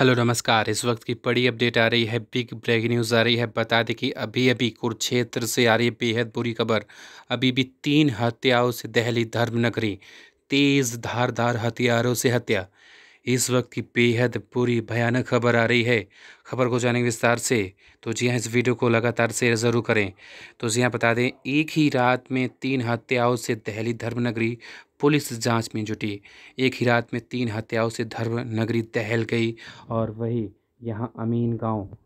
hello नमस्कार इस वक्त की बड़ी अपडेट आ रही है बिग ब्रेक न्यूज़ आ रही है बता दें कि अभी अभी कुरुक्षेत्र से आ रही है बेहद बुरी खबर अभी भी तीन हत्याओं से दहली धर्मनगरी तेज़ धारदार हथियारों से हत्या इस वक्त की बेहद बुरी भयानक खबर आ रही है खबर को जानेंगे विस्तार से तो जी हाँ इस वीडियो को लगातार से ज़रूर करें तो जी हाँ बता दें एक ही रात में तीन हत्याओं से दहली धर्मनगरी पुलिस जांच में जुटी एक ही रात में तीन हत्याओं से धर्मनगरी दहल गई और वही यहाँ अमीन गाँव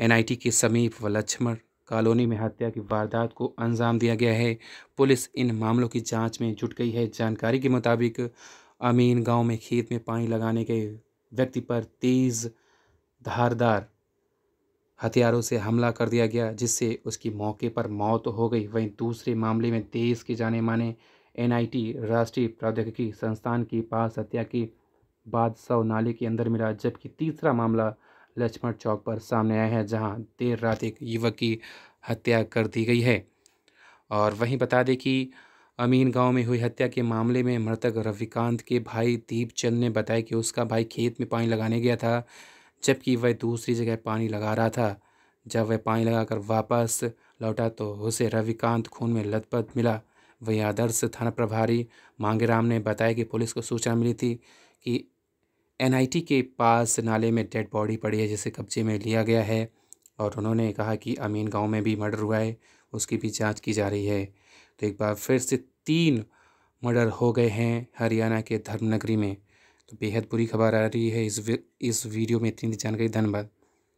एन के समीप व लक्ष्मण कॉलोनी में हत्या की वारदात को अंजाम दिया गया है पुलिस इन मामलों की जांच में जुट गई है जानकारी के मुताबिक अमीन गांव में खेत में पानी लगाने के व्यक्ति पर तेज़ धारदार हथियारों से हमला कर दिया गया जिससे उसकी मौके पर मौत हो गई वहीं दूसरे मामले में देश के जाने माने एनआईटी राष्ट्रीय प्रौद्योगिकी संस्थान के पास हत्या के बाद सौ नाले के अंदर मिला जबकि तीसरा मामला लक्ष्मण चौक पर सामने आया है जहां देर रात एक युवक की हत्या कर दी गई है और वहीं बता दें कि अमीन गांव में हुई हत्या के मामले में मृतक रविकांत के भाई दीपचंद ने बताया कि उसका भाई खेत में पानी लगाने गया था जबकि वह दूसरी जगह पानी लगा रहा था जब वह पानी लगाकर वापस लौटा तो उसे रविकांत खून में लथपथ मिला वही आदर्श थाना प्रभारी मांगेराम ने बताया कि पुलिस को सूचना मिली थी कि एनआईटी के पास नाले में डेड बॉडी पड़ी है जिसे कब्जे में लिया गया है और उन्होंने कहा कि अमीन गांव में भी मर्डर हुआ है उसकी भी जांच की जा रही है तो एक बार फिर से तीन मर्डर हो गए हैं हरियाणा के धर्मनगरी में तो बेहद बुरी खबर आ रही है इस इस वीडियो में इतनी जानकारी धन्यवाद